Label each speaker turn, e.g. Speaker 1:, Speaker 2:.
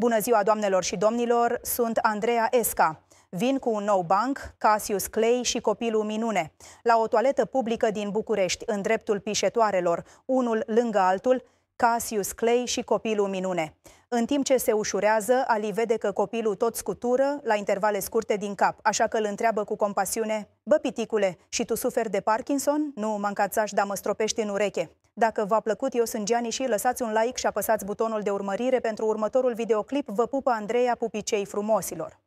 Speaker 1: Bună ziua, doamnelor și domnilor! Sunt Andreea Esca. Vin cu un nou banc, Casius Clay și copilul Minune, la o toaletă publică din București, în dreptul pișetoarelor, unul lângă altul, Casius Clay și copilul Minune. În timp ce se ușurează, Ali vede că copilul tot scutură la intervale scurte din cap, așa că îl întreabă cu compasiune, Bă, piticule, și tu suferi de Parkinson? Nu, mancațaș, dar mă stropești în ureche. Dacă v-a plăcut, eu sunt Gianni și lăsați un like și apăsați butonul de urmărire pentru următorul videoclip Vă pupă Andreea Pupicei Frumosilor.